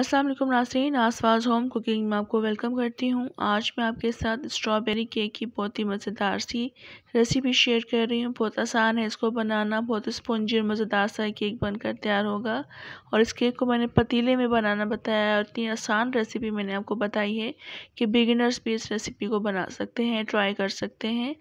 अस्सलाम वालेकुम Nasreen आसवाज home cooking में आपको वेलकम करती हूँ आज मैं आपके साथ स्ट्रॉबेरी केक की बहुत ही मज़ेदार सी रेसिपी शेयर कर रही हूँ बहुत आसान है इसको बनाना बहुत स्पंजी और मज़ेदार सा केक बनकर तैयार होगा और इस केक को मैंने पतीले में बनाना बताया है और इतनी आसान रेसिपी मैंने आपको बताई है कि बिगिनर्स भी इस रेसिपी को बना सकते हैं ट्राई कर सकते हैं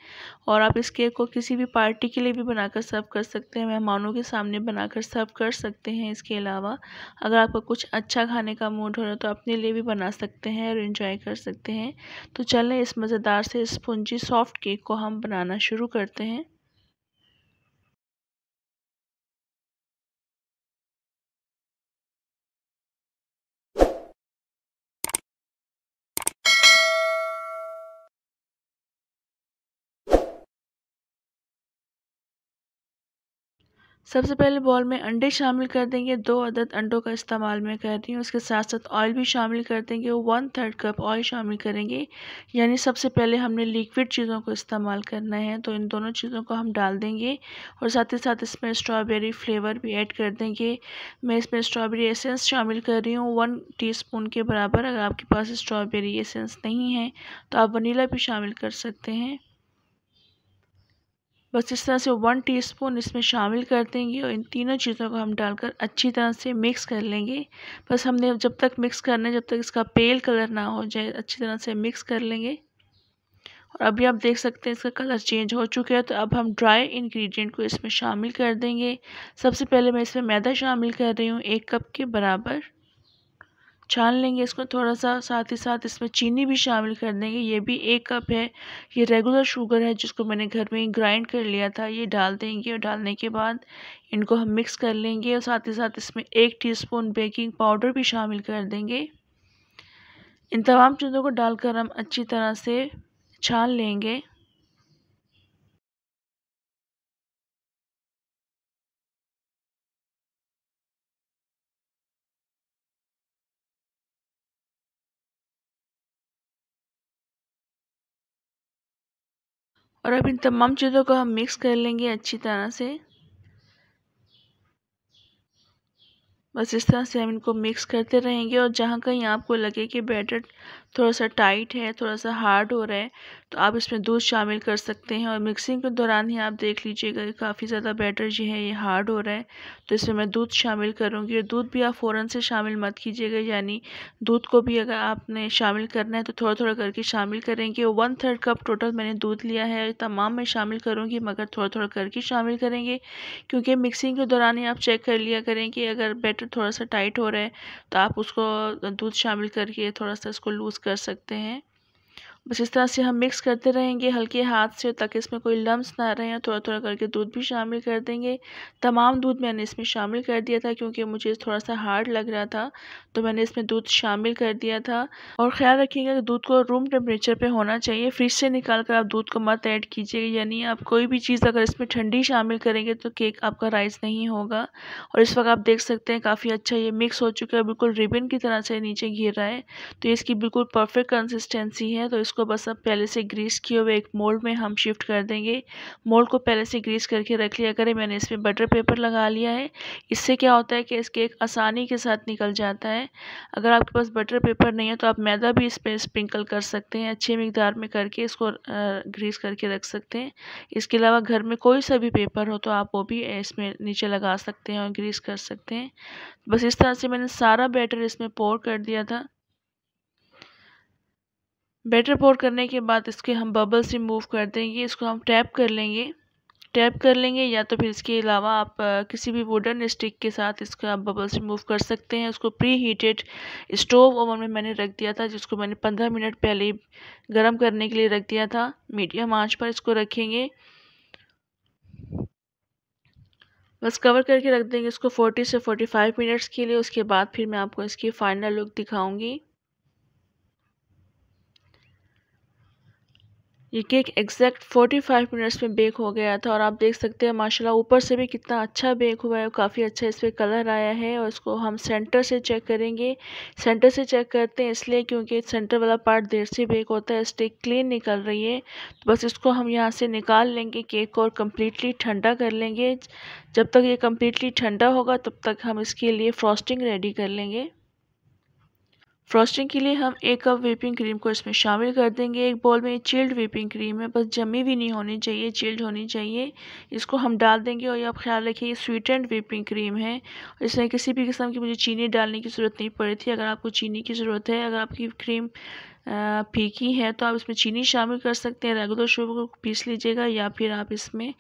और आप इस केक को किसी भी पार्टी के लिए भी बनाकर सर्व कर सकते हैं मेहमानों के सामने बनाकर सर्व कर सकते हैं इसके अलावा अगर आपको कुछ अच्छा खाने का मूड हो रहा तो अपने लिए भी बना सकते हैं और इन्जॉय कर सकते हैं तो चलें इस मज़ेदार से स्पंजी सॉफ्ट केक को हम बनाना शुरू करते हैं सबसे पहले बॉल में अंडे शामिल कर देंगे दो अदद अंडों का इस्तेमाल मैं कर रही हूँ उसके साथ साथ ऑयल भी शामिल कर देंगे वन थर्ड कप ऑयल शामिल करेंगे यानी सबसे पहले हमने लिक्विड चीज़ों को इस्तेमाल करना है तो इन दोनों चीज़ों को हम डाल देंगे और साथ ही साथ इसमें स्ट्रॉबेरी फ्लेवर भी ऐड कर देंगे मैं इसमें स्ट्रॉबेरी एसेंस शामिल कर रही हूँ वन टी के बराबर अगर आपके पास स्ट्रॉबेरी एसेंस नहीं है तो आप वनीला भी शामिल कर सकते हैं बस इस तरह से वन टीस्पून इसमें शामिल कर देंगे और इन तीनों चीज़ों को हम डालकर अच्छी तरह से मिक्स कर लेंगे बस हमने जब तक मिक्स करना है जब तक इसका पेल कलर ना हो जाए अच्छी तरह से मिक्स कर लेंगे और अभी आप देख सकते हैं इसका कलर चेंज हो चुका है तो अब हम ड्राई इंग्रेडिएंट को इसमें शामिल कर देंगे सबसे पहले मैं इसमें मैदा शामिल कर रही हूँ एक कप के बराबर छान लेंगे इसको थोड़ा सा साथ ही साथ इसमें चीनी भी शामिल कर देंगे ये भी एक कप है ये रेगुलर शुगर है जिसको मैंने घर में ही ग्राइंड कर लिया था ये डाल देंगे और डालने के बाद इनको हम मिक्स कर लेंगे और साथ ही साथ इसमें एक टीस्पून बेकिंग पाउडर भी शामिल कर देंगे इन तमाम चीज़ों को डालकर हम अच्छी तरह से छान लेंगे और अब इन तमाम चीज़ों को हम मिक्स कर लेंगे अच्छी तरह से बस इस तरह से हम इनको मिक्स करते रहेंगे और जहाँ कहीं आपको लगे कि बैटर थोड़ा सा टाइट है थोड़ा सा हार्ड हो रहा है तो आप इसमें दूध शामिल कर सकते हैं और मिक्सिंग के दौरान ही आप देख लीजिएगा कि काफ़ी ज़्यादा बैटर जो है ये हार्ड हो रहा है तो इसमें मैं दूध शामिल करूँगी और दूध भी आप फ़ौरन से शामिल मत कीजिएगा यानी दूध को भी अगर आपने शामिल करना है तो थोड़ा थोड़ा करके शामिल करेंगे वन थर्ड कप टोटल मैंने दूध लिया है तमाम मैं शामिल करूँगी मगर थोड़ा थोड़ा करके शामिल करेंगे क्योंकि मिक्सिंग के दौरान ही आप चेक कर लिया करें कि अगर बैटर थोड़ा सा टाइट हो रहा है तो आप उसको दूध शामिल करके थोड़ा सा इसको लूज़ कर सकते हैं बस इस तरह से हम मिक्स करते रहेंगे हल्के हाथ से ताकि इसमें कोई लम्स ना रहे थोड़ा थोड़ा करके दूध भी शामिल कर देंगे तमाम दूध मैंने इसमें शामिल कर दिया था क्योंकि मुझे थोड़ा सा हार्ड लग रहा था तो मैंने इसमें दूध शामिल कर दिया था और ख्याल रखिएगा कि दूध को रूम टेम्परेचर पर होना चाहिए फ्रिज से निकाल कर आप दूध को मत ऐड कीजिए यानी आप कोई भी चीज़ अगर इसमें ठंडी शामिल करेंगे तो केक आपका राइस नहीं होगा और इस वक्त आप देख सकते हैं काफ़ी अच्छा ये मिक्स हो चुका है बिल्कुल रिबन की तरह से नीचे घिर रहा है तो इसकी बिल्कुल परफेक्ट कंसिस्टेंसी है तो इस उसको बस अब पहले से ग्रीस किए हुए एक मोल्ड में हम शिफ्ट कर देंगे मोल्ड को पहले से ग्रीस करके रख लिया करें मैंने इसमें बटर पेपर लगा लिया है इससे क्या होता है कि इसके एक आसानी के साथ निकल जाता है अगर आपके पास बटर पेपर नहीं है तो आप मैदा भी इस पर स्प्रिंकल कर सकते हैं अच्छी मकदार में करके इसको ग्रीस करके रख सकते हैं इसके अलावा घर में कोई सा भी पेपर हो तो आप वो भी इसमें नीचे लगा सकते हैं और ग्रीस कर सकते हैं बस इस तरह से मैंने सारा बैटर इसमें पोर कर दिया था बैटर पोर करने के बाद इसके हम बबल्स रिमूव कर देंगे इसको हम टैप कर लेंगे टैप कर लेंगे या तो फिर इसके अलावा आप किसी भी वुडन स्टिक के साथ इसका आप बबल्स रिमूव कर सकते हैं उसको प्री हीटेड स्टोव ओवन में मैंने रख दिया था जिसको मैंने पंद्रह मिनट पहले गर्म करने के लिए रख दिया था मीडियम आँच पर इसको रखेंगे बस कवर करके रख देंगे इसको 40 से 45 मिनट्स के लिए उसके बाद फिर मैं आपको इसकी फ़ाइनल लुक दिखाऊंगी ये केक एग्जैक्ट 45 मिनट्स में बेक हो गया था और आप देख सकते हैं माशाल्लाह ऊपर से भी कितना अच्छा बेक हुआ है काफ़ी अच्छा इस पर कलर आया है और इसको हम सेंटर से चेक करेंगे सेंटर से चेक करते हैं इसलिए क्योंकि सेंटर वाला पार्ट देर से बेक होता है स्टिक क्लीन निकल रही है तो बस इसको हम यहाँ से निकाल लेंगे केक को और कम्प्लीटली ठंडा कर लेंगे जब तक ये कम्प्लीटली ठंडा होगा तब तक हम इसके लिए फ्रॉस्टिंग रेडी कर लेंगे फ्रॉस्टिंग के लिए हम एक कप व्हीपिंग क्रीम को इसमें शामिल कर देंगे एक बॉल में चिल्ड व्हीपिंग क्रीम है बस जमी भी नहीं होनी चाहिए चिल्ड होनी चाहिए इसको हम डाल देंगे और ये आप ख्याल रखिए ये स्वीटेंड व्हीपिंग क्रीम है इसमें किसी भी किस्म की मुझे चीनी डालने की ज़रूरत नहीं पड़ी थी अगर आपको चीनी की ज़रूरत है अगर आपकी क्रीम फीकी है तो आप इसमें चीनी शामिल कर सकते हैं रेगुलर शुगर को पीस लीजिएगा या फिर आप इसमें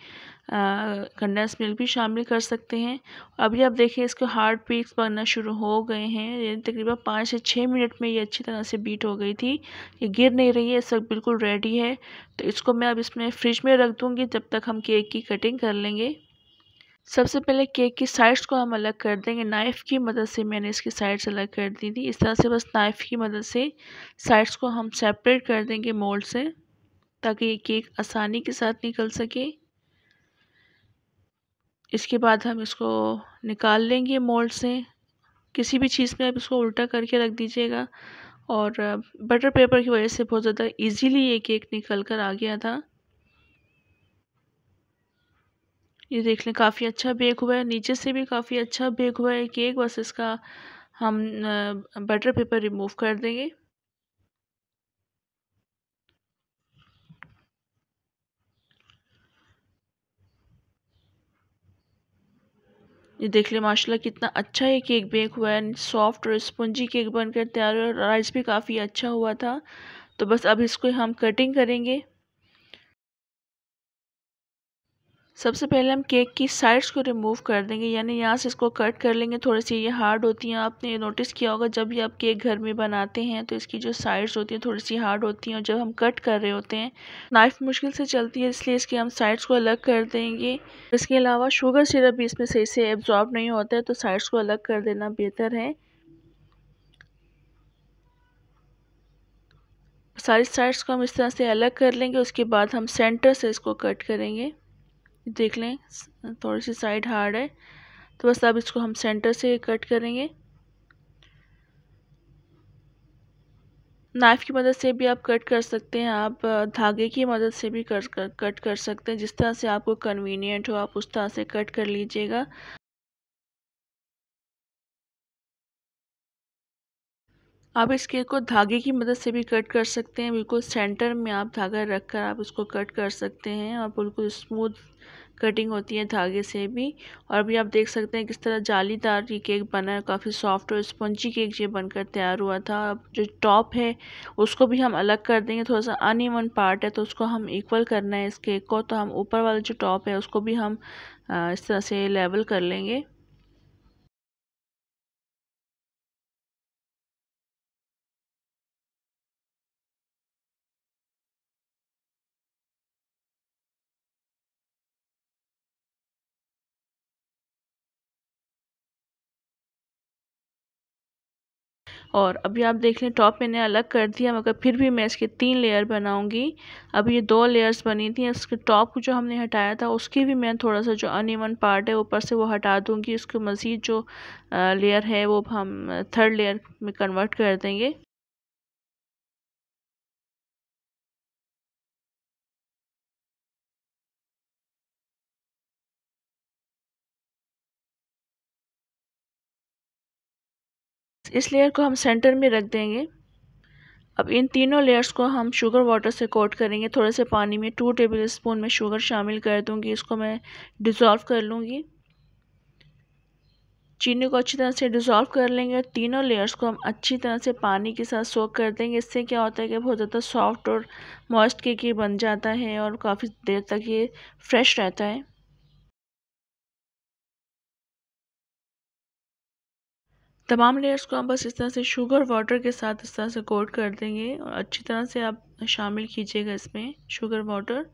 कंडेंस मिल्क भी शामिल कर सकते हैं अभी आप देखें इसको हार्ड पीक्स बनना शुरू हो गए हैं यानी तकरीबन पाँच से छः मिनट में ये अच्छी तरह से बीट हो गई थी ये गिर नहीं रही है इस वक्त बिल्कुल रेडी है तो इसको मैं अब इसमें फ्रिज में रख दूँगी जब तक हम केक की कटिंग कर लेंगे सबसे पहले केक की साइड्स को हम अलग कर देंगे नाइफ़ की मदद से मैंने इसकी साइड्स अलग कर दी थी इस तरह से बस नाइफ़ की मदद से साइड्स को हम सेपरेट कर देंगे मोल्ड से ताकि ये केक आसानी के साथ निकल सके इसके बाद हम इसको निकाल लेंगे मोल्ड से किसी भी चीज़ में आप इसको उल्टा करके रख दीजिएगा और बटर पेपर की वजह से बहुत ज़्यादा इजीली ये केक निकल कर आ गया था ये देख लें काफ़ी अच्छा बेक हुआ है नीचे से भी काफ़ी अच्छा बेक हुआ है केक बस इसका हम बटर पेपर रिमूव कर देंगे ये देख लें माशाल्लाह कितना अच्छा ये केक बेक हुआ है सॉफ्ट और स्पंजी केक बनकर तैयार हुआ राइस भी काफ़ी अच्छा हुआ था तो बस अब इसको हम कटिंग करेंगे सबसे पहले हम केक की साइड्स को रिमूव कर देंगे यानी यहाँ से इसको कट कर लेंगे थोड़ी सी ये हार्ड होती हैं आपने नोटिस किया होगा जब भी आप केक घर में बनाते हैं तो इसकी जो साइड्स होती हैं थोड़ी सी हार्ड होती हैं और जब हम कट कर रहे होते हैं नाइफ मुश्किल से चलती है इसलिए इसके हम साइड्स को अलग कर देंगे इसके अलावा शुगर सिरप भी इसमें सही से एब्जॉर्ब नहीं होता है तो साइड्स को अलग कर देना बेहतर है सारी साइड्स को हम इस तरह से अलग कर लेंगे उसके बाद हम सेंटर से इसको कट करेंगे देख लें थोड़ी सी साइड हार्ड है तो बस अब इसको हम सेंटर से कट करेंगे नाइफ़ की मदद से भी आप कट कर सकते हैं आप धागे की मदद से भी कर, कर कट कर सकते हैं जिस तरह से आपको कन्वीनियंट हो आप उस तरह से कट कर लीजिएगा आप इस केक को धागे की मदद से भी कट कर सकते हैं बिल्कुल सेंटर में आप धागा रख कर आप उसको कट कर सकते हैं और बिल्कुल स्मूथ कटिंग होती है धागे से भी और अभी आप देख सकते हैं किस तरह जालीदार ये केक बना है काफ़ी सॉफ्ट और स्पंजी केक ये बनकर तैयार हुआ था अब जो टॉप है उसको भी हम अलग कर देंगे थोड़ा सा अनइवन पार्ट है तो उसको हम इक्वल करना है इस केक को तो हम ऊपर वाला जो टॉप है उसको भी हम इस तरह से लेवल कर लेंगे और अभी आप देख लें टॉप मैंने अलग कर दिया मगर फिर भी मैं इसके तीन लेयर बनाऊंगी अभी ये दो लेयर्स बनी थी इसके टॉप जो हमने हटाया था उसकी भी मैं थोड़ा सा जो अनइवन पार्ट है ऊपर से वो हटा दूंगी उसके मज़ीद जो लेयर है वो हम थर्ड लेयर में कन्वर्ट कर देंगे इस लेयर को हम सेंटर में रख देंगे अब इन तीनों लेयर्स को हम शुगर वाटर से कोट करेंगे थोड़े से पानी में टू टेबल स्पून में शुगर शामिल कर दूंगी इसको मैं डिज़ोल्व कर लूँगी चीनी को अच्छी तरह से डिज़ोल्व कर लेंगे और तीनों लेयर्स को हम अच्छी तरह से पानी के साथ सोक कर देंगे इससे क्या होता है कि बहुत ज़्यादा सॉफ्ट और मॉइस्ट केक ये बन जाता है और काफ़ी देर तक ये फ्रेश रहता है तमाम लेयर्स को आप बस इस तरह से शुगर वाटर के साथ इस तरह से कोट कर देंगे और अच्छी तरह से आप शामिल कीजिएगा इसमें शुगर वाटर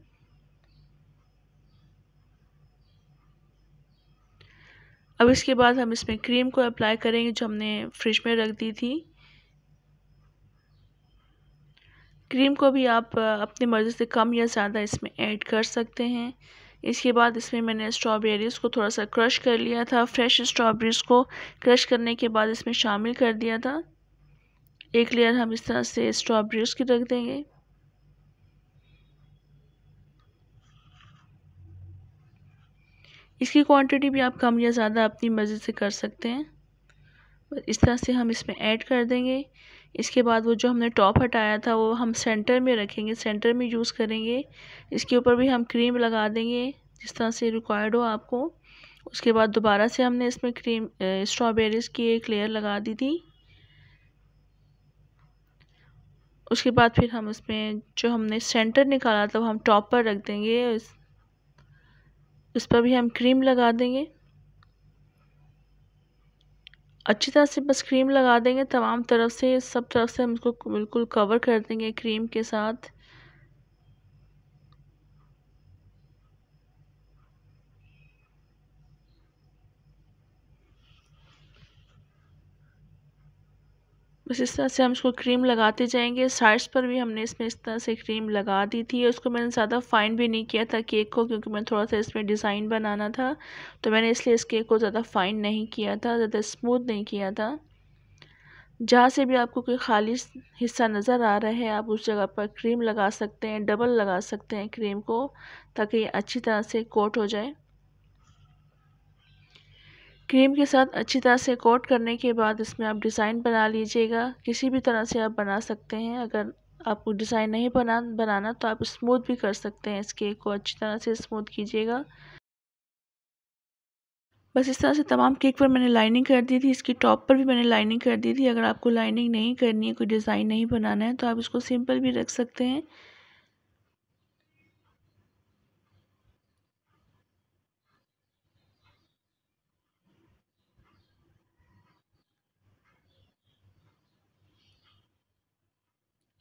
अब इसके बाद हम इसमें क्रीम को अप्लाई करेंगे जो हमने फ्रिज में रख दी थी क्रीम को भी आप अपनी मर्ज़ी से कम या ज़्यादा इसमें ऐड कर सकते हैं इसके बाद इसमें मैंने स्ट्रॉबेरीज़ को थोड़ा सा क्रश कर लिया था फ्रेश स्ट्रॉबेरीज़ को क्रश करने के बाद इसमें शामिल कर दिया था एक लेयर हम इस तरह से स्ट्रॉबेरीज़ की रख देंगे इसकी क्वांटिटी भी आप कम या ज़्यादा अपनी मर्ज़ी से कर सकते हैं इस तरह से हम इसमें ऐड कर देंगे इसके बाद वो जो हमने टॉप हटाया था वो हम सेंटर में रखेंगे सेंटर में यूज़ करेंगे इसके ऊपर भी हम क्रीम लगा देंगे जिस तरह से रिक्वायर्ड हो आपको उसके बाद दोबारा से हमने इसमें क्रीम स्ट्रॉबेरीज़ की एक लेयर लगा दी थी उसके बाद फिर हम इसमें जो हमने सेंटर निकाला था वो हम टॉप पर रख देंगे इस, इस पर भी हम क्रीम लगा देंगे अच्छी तरह से बस क्रीम लगा देंगे तमाम तरफ से सब तरफ से हम इसको बिल्कुल कवर कर देंगे क्रीम के साथ बस इस तरह से हम इसको क्रीम लगाते जाएंगे साइड्स पर भी हमने इसमें इस तरह से क्रीम लगा दी थी उसको मैंने ज़्यादा फाइन भी नहीं किया था केक को क्योंकि मैं थोड़ा सा इसमें डिज़ाइन बनाना था तो मैंने इसलिए इस केक को ज़्यादा फाइन नहीं किया था ज़्यादा स्मूथ नहीं किया था जहाँ से भी आपको कोई खाली हिस्सा नज़र आ रहा है आप उस जगह पर क्रीम लगा सकते हैं डबल लगा सकते हैं क्रीम को ताकि ये अच्छी तरह से कोट हो जाए क्रीम के साथ अच्छी तरह से कोट करने के बाद इसमें आप डिज़ाइन बना लीजिएगा किसी भी तरह से आप बना सकते हैं अगर आपको डिज़ाइन नहीं बना बनाना तो आप स्मूथ भी कर सकते हैं इस केक को अच्छी तरह से स्मूथ कीजिएगा बस इस तरह से तमाम केक पर मैंने लाइनिंग कर दी थी इसकी टॉप पर भी मैंने लाइनिंग कर दी थी अगर आपको लाइनिंग नहीं करनी है कोई डिज़ाइन नहीं बनाना है तो आप इसको सिंपल भी रख सकते हैं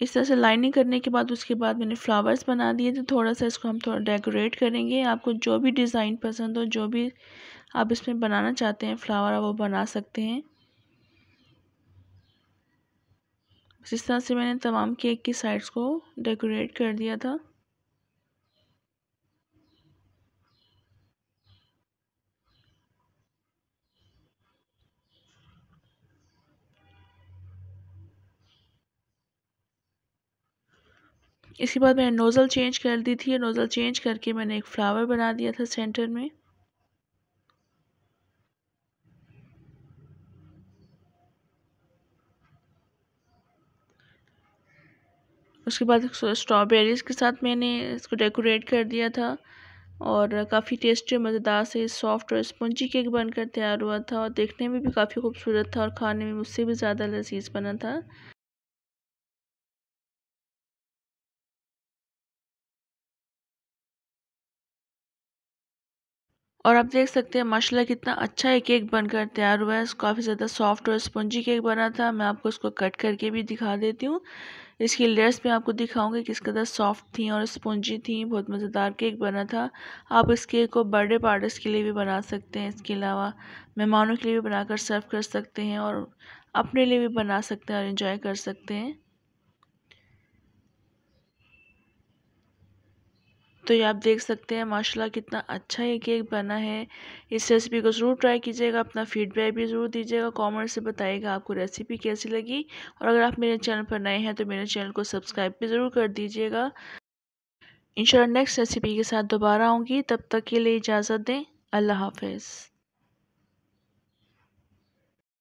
इस तरह से लाइनिंग करने के बाद उसके बाद मैंने फ्लावर्स बना दिए तो थोड़ा सा इसको हम थोड़ा डेकोरेट करेंगे आपको जो भी डिज़ाइन पसंद हो जो भी आप इसमें बनाना चाहते हैं फ्लावर वो बना सकते हैं इस तरह से मैंने तमाम केक की साइड्स को डेकोरेट कर दिया था इसके बाद मैंने नोज़ल चेंज कर दी थी नोज़ल चेंज करके मैंने एक फ़्लावर बना दिया था सेंटर में उसके बाद स्ट्रॉबेरीज़ के साथ मैंने इसको डेकोरेट कर दिया था और काफ़ी टेस्टी और मज़ेदार से सॉफ्ट और स्पंजी केक बनकर तैयार हुआ था और देखने में भी काफ़ी खूबसूरत था और खाने में मुझसे भी ज़्यादा लजीज बना था और आप देख सकते हैं माशाल्लाह कितना अच्छा एक केक बनकर तैयार हुआ है काफ़ी ज़्यादा सॉफ्ट और स्पंजी केक बना था मैं आपको इसको कट करके भी दिखा देती हूँ इसकी लेयर्स में आपको दिखाऊंगी किस कदर सॉफ्ट थी और स्पंजी थी बहुत मज़ेदार केक बना था आप इस केक को बर्थडे पार्टीज़ के लिए भी बना सकते हैं इसके अलावा मेहमानों के लिए भी बनाकर सर्व कर सकते हैं और अपने लिए भी बना सकते हैं और इन्जॉय कर सकते हैं तो ये आप देख सकते हैं माशाल्लाह कितना अच्छा ये केक बना है इस रेसिपी को ज़रूर ट्राई कीजिएगा अपना फीडबैक भी ज़रूर दीजिएगा कमेंट से बताइएगा आपको रेसिपी कैसी लगी और अगर आप मेरे चैनल पर नए हैं तो मेरे चैनल को सब्सक्राइब भी ज़रूर कर दीजिएगा इंशाल्लाह नेक्स्ट रेसिपी के साथ दोबारा आऊँगी तब तक के लिए इजाज़त दें अल्लाह हाफिज़